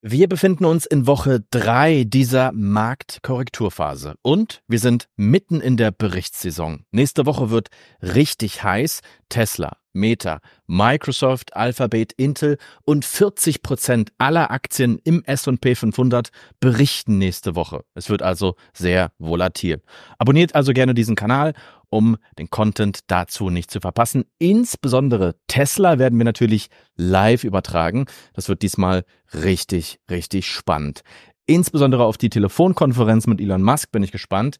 Wir befinden uns in Woche 3 dieser Marktkorrekturphase und wir sind mitten in der Berichtssaison. Nächste Woche wird richtig heiß. Tesla, Meta, Microsoft, Alphabet, Intel und 40 Prozent aller Aktien im S&P 500 berichten nächste Woche. Es wird also sehr volatil. Abonniert also gerne diesen Kanal, um den Content dazu nicht zu verpassen. Insbesondere Tesla werden wir natürlich live übertragen. Das wird diesmal richtig, richtig spannend. Insbesondere auf die Telefonkonferenz mit Elon Musk bin ich gespannt.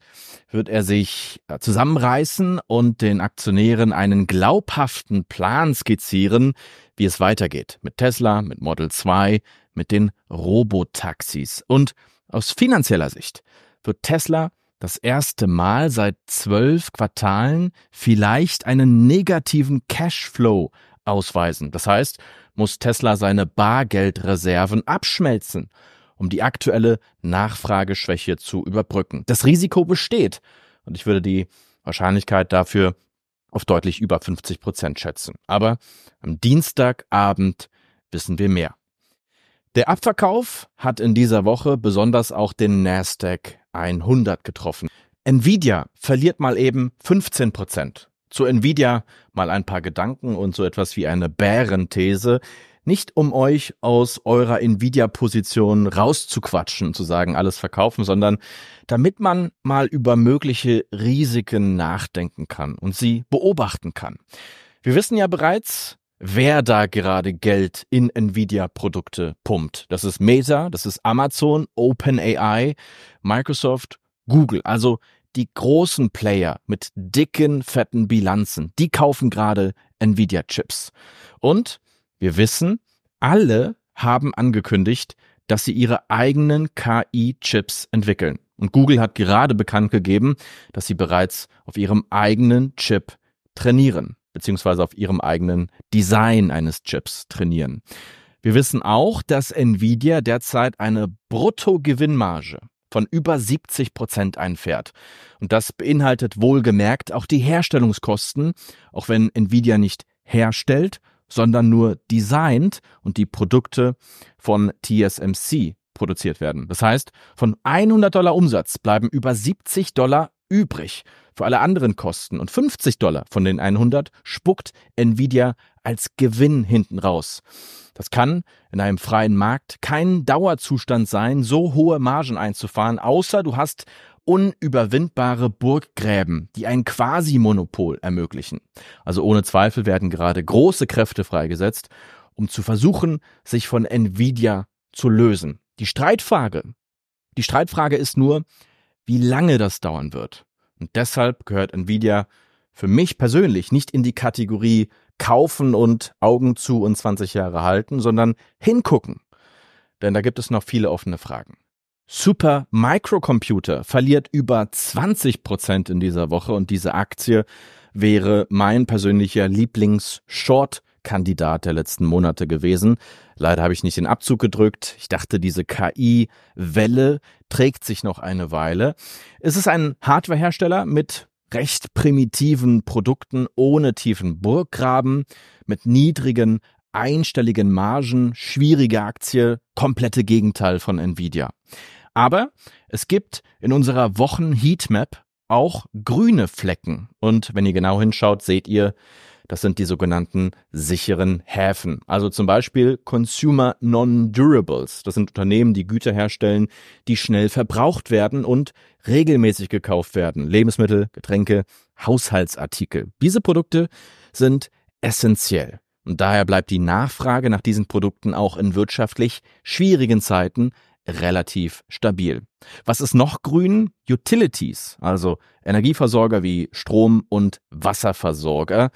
Wird er sich äh, zusammenreißen und den Aktionären einen glaubhaften Plan skizzieren, wie es weitergeht mit Tesla, mit Model 2, mit den Robotaxis. Und aus finanzieller Sicht wird Tesla das erste Mal seit zwölf Quartalen vielleicht einen negativen Cashflow ausweisen. Das heißt, muss Tesla seine Bargeldreserven abschmelzen um die aktuelle Nachfrageschwäche zu überbrücken. Das Risiko besteht und ich würde die Wahrscheinlichkeit dafür auf deutlich über 50 Prozent schätzen. Aber am Dienstagabend wissen wir mehr. Der Abverkauf hat in dieser Woche besonders auch den Nasdaq 100 getroffen. Nvidia verliert mal eben 15 Prozent. Zu Nvidia mal ein paar Gedanken und so etwas wie eine Bärenthese. Nicht um euch aus eurer Nvidia-Position rauszuquatschen, zu sagen, alles verkaufen, sondern damit man mal über mögliche Risiken nachdenken kann und sie beobachten kann. Wir wissen ja bereits, wer da gerade Geld in Nvidia-Produkte pumpt. Das ist Mesa, das ist Amazon, OpenAI, Microsoft, Google. Also die großen Player mit dicken, fetten Bilanzen, die kaufen gerade Nvidia-Chips. Und wir wissen, alle haben angekündigt, dass sie ihre eigenen KI-Chips entwickeln. Und Google hat gerade bekannt gegeben, dass sie bereits auf ihrem eigenen Chip trainieren, beziehungsweise auf ihrem eigenen Design eines Chips trainieren. Wir wissen auch, dass Nvidia derzeit eine Bruttogewinnmarge von über 70 Prozent einfährt. Und das beinhaltet wohlgemerkt auch die Herstellungskosten, auch wenn Nvidia nicht herstellt, sondern nur designt und die Produkte von TSMC produziert werden. Das heißt, von 100 Dollar Umsatz bleiben über 70 Dollar übrig für alle anderen Kosten und 50 Dollar von den 100 spuckt Nvidia als Gewinn hinten raus. Das kann in einem freien Markt kein Dauerzustand sein, so hohe Margen einzufahren, außer du hast unüberwindbare Burggräben, die ein Quasi-Monopol ermöglichen. Also ohne Zweifel werden gerade große Kräfte freigesetzt, um zu versuchen, sich von Nvidia zu lösen. Die Streitfrage, die Streitfrage ist nur, wie lange das dauern wird. Und deshalb gehört Nvidia für mich persönlich nicht in die Kategorie kaufen und Augen zu und 20 Jahre halten, sondern hingucken. Denn da gibt es noch viele offene Fragen. Super Microcomputer verliert über 20 Prozent in dieser Woche und diese Aktie wäre mein persönlicher Lieblings-Short-Kandidat der letzten Monate gewesen. Leider habe ich nicht den Abzug gedrückt. Ich dachte, diese KI-Welle trägt sich noch eine Weile. Es ist ein Hardwarehersteller mit recht primitiven Produkten ohne tiefen Burggraben, mit niedrigen einstelligen Margen, schwierige Aktie, komplette Gegenteil von Nvidia. Aber es gibt in unserer Wochen-Heatmap auch grüne Flecken. Und wenn ihr genau hinschaut, seht ihr, das sind die sogenannten sicheren Häfen. Also zum Beispiel Consumer Non-Durables. Das sind Unternehmen, die Güter herstellen, die schnell verbraucht werden und regelmäßig gekauft werden. Lebensmittel, Getränke, Haushaltsartikel. Diese Produkte sind essentiell. Und daher bleibt die Nachfrage nach diesen Produkten auch in wirtschaftlich schwierigen Zeiten relativ stabil. Was ist noch grün? Utilities, also Energieversorger wie Strom- und Wasserversorger.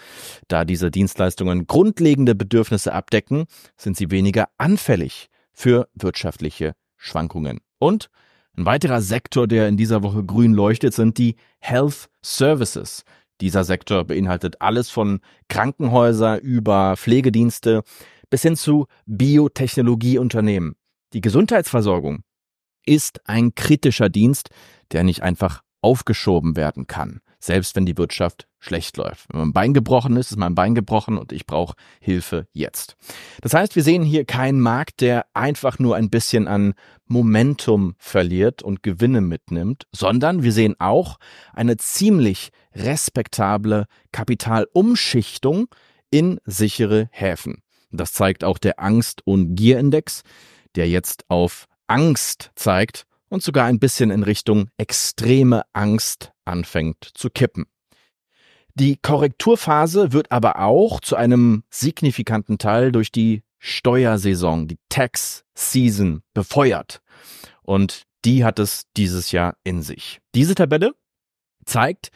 Da diese Dienstleistungen grundlegende Bedürfnisse abdecken, sind sie weniger anfällig für wirtschaftliche Schwankungen. Und ein weiterer Sektor, der in dieser Woche grün leuchtet, sind die Health Services. Dieser Sektor beinhaltet alles von Krankenhäuser über Pflegedienste bis hin zu Biotechnologieunternehmen. Die Gesundheitsversorgung ist ein kritischer Dienst, der nicht einfach aufgeschoben werden kann, selbst wenn die Wirtschaft schlecht läuft. Wenn mein Bein gebrochen ist, ist mein Bein gebrochen und ich brauche Hilfe jetzt. Das heißt, wir sehen hier keinen Markt, der einfach nur ein bisschen an Momentum verliert und Gewinne mitnimmt, sondern wir sehen auch eine ziemlich respektable Kapitalumschichtung in sichere Häfen. Das zeigt auch der Angst- und Gierindex, der jetzt auf Angst zeigt und sogar ein bisschen in Richtung extreme Angst anfängt zu kippen. Die Korrekturphase wird aber auch zu einem signifikanten Teil durch die Steuersaison, die Tax Season, befeuert. Und die hat es dieses Jahr in sich. Diese Tabelle zeigt,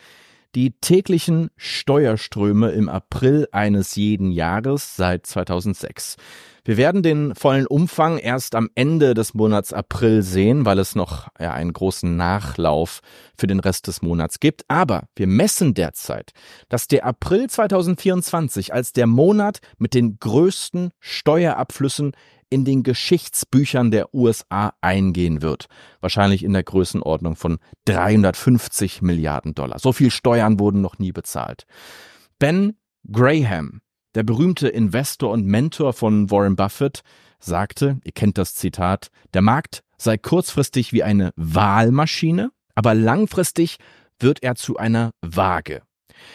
die täglichen Steuerströme im April eines jeden Jahres seit 2006. Wir werden den vollen Umfang erst am Ende des Monats April sehen, weil es noch ja, einen großen Nachlauf für den Rest des Monats gibt. Aber wir messen derzeit, dass der April 2024 als der Monat mit den größten Steuerabflüssen in den Geschichtsbüchern der USA eingehen wird. Wahrscheinlich in der Größenordnung von 350 Milliarden Dollar. So viel Steuern wurden noch nie bezahlt. Ben Graham, der berühmte Investor und Mentor von Warren Buffett, sagte, ihr kennt das Zitat, der Markt sei kurzfristig wie eine Wahlmaschine, aber langfristig wird er zu einer Waage.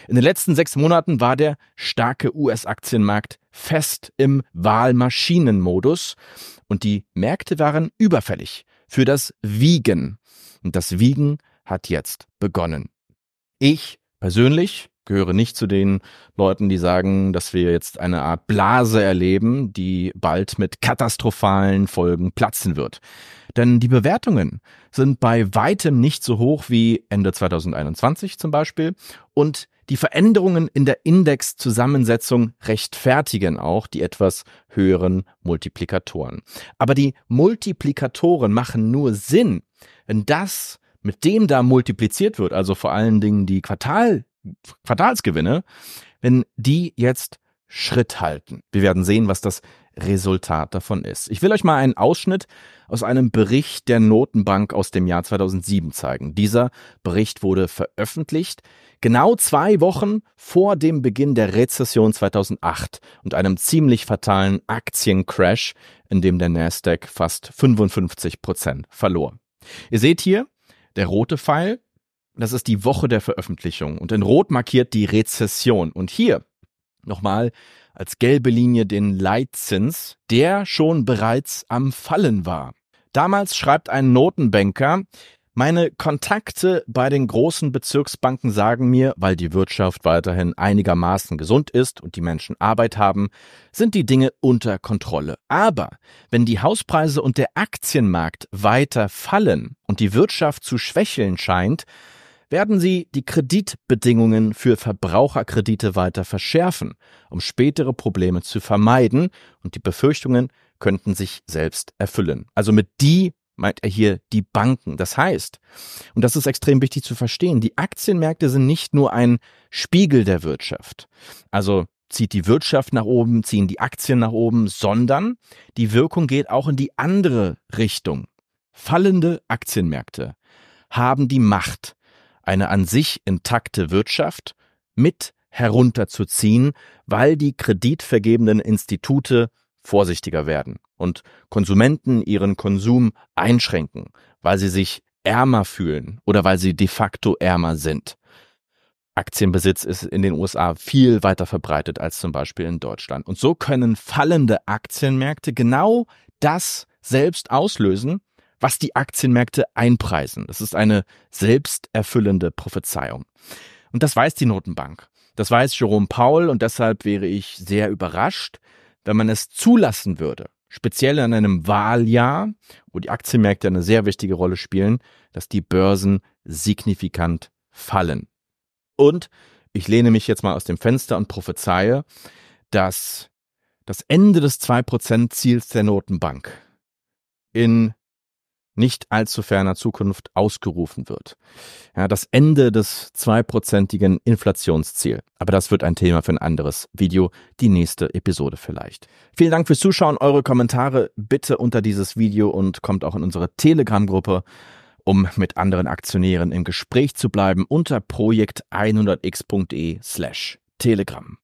In den letzten sechs Monaten war der starke US-Aktienmarkt fest im Wahlmaschinenmodus und die Märkte waren überfällig für das Wiegen. Und das Wiegen hat jetzt begonnen. Ich persönlich gehöre nicht zu den Leuten, die sagen, dass wir jetzt eine Art Blase erleben, die bald mit katastrophalen Folgen platzen wird. Denn die Bewertungen sind bei weitem nicht so hoch wie Ende 2021 zum Beispiel und die Veränderungen in der Indexzusammensetzung rechtfertigen auch die etwas höheren Multiplikatoren. Aber die Multiplikatoren machen nur Sinn, wenn das, mit dem da multipliziert wird, also vor allen Dingen die Quartal Quartalsgewinne, wenn die jetzt Schritt halten. Wir werden sehen, was das Resultat davon ist. Ich will euch mal einen Ausschnitt aus einem Bericht der Notenbank aus dem Jahr 2007 zeigen. Dieser Bericht wurde veröffentlicht genau zwei Wochen vor dem Beginn der Rezession 2008 und einem ziemlich fatalen Aktiencrash, in dem der Nasdaq fast 55 Prozent verlor. Ihr seht hier, der rote Pfeil das ist die Woche der Veröffentlichung und in Rot markiert die Rezession. Und hier nochmal als gelbe Linie den Leitzins, der schon bereits am Fallen war. Damals schreibt ein Notenbanker, meine Kontakte bei den großen Bezirksbanken sagen mir, weil die Wirtschaft weiterhin einigermaßen gesund ist und die Menschen Arbeit haben, sind die Dinge unter Kontrolle. Aber wenn die Hauspreise und der Aktienmarkt weiter fallen und die Wirtschaft zu schwächeln scheint, werden sie die Kreditbedingungen für Verbraucherkredite weiter verschärfen, um spätere Probleme zu vermeiden und die Befürchtungen könnten sich selbst erfüllen. Also mit die meint er hier die Banken. Das heißt, und das ist extrem wichtig zu verstehen, die Aktienmärkte sind nicht nur ein Spiegel der Wirtschaft. Also zieht die Wirtschaft nach oben, ziehen die Aktien nach oben, sondern die Wirkung geht auch in die andere Richtung. Fallende Aktienmärkte haben die Macht, eine an sich intakte Wirtschaft mit herunterzuziehen, weil die kreditvergebenden Institute vorsichtiger werden und Konsumenten ihren Konsum einschränken, weil sie sich ärmer fühlen oder weil sie de facto ärmer sind. Aktienbesitz ist in den USA viel weiter verbreitet als zum Beispiel in Deutschland. Und so können fallende Aktienmärkte genau das selbst auslösen, was die Aktienmärkte einpreisen. Das ist eine selbsterfüllende Prophezeiung. Und das weiß die Notenbank. Das weiß Jerome Paul und deshalb wäre ich sehr überrascht, wenn man es zulassen würde, speziell in einem Wahljahr, wo die Aktienmärkte eine sehr wichtige Rolle spielen, dass die Börsen signifikant fallen. Und ich lehne mich jetzt mal aus dem Fenster und prophezeie, dass das Ende des 2%-Ziels der Notenbank in nicht allzu ferner Zukunft ausgerufen wird. Ja, das Ende des zweiprozentigen Inflationsziels. Aber das wird ein Thema für ein anderes Video, die nächste Episode vielleicht. Vielen Dank fürs Zuschauen. Eure Kommentare bitte unter dieses Video und kommt auch in unsere Telegram-Gruppe um mit anderen Aktionären im Gespräch zu bleiben, unter projekt100x.de slash Telegram.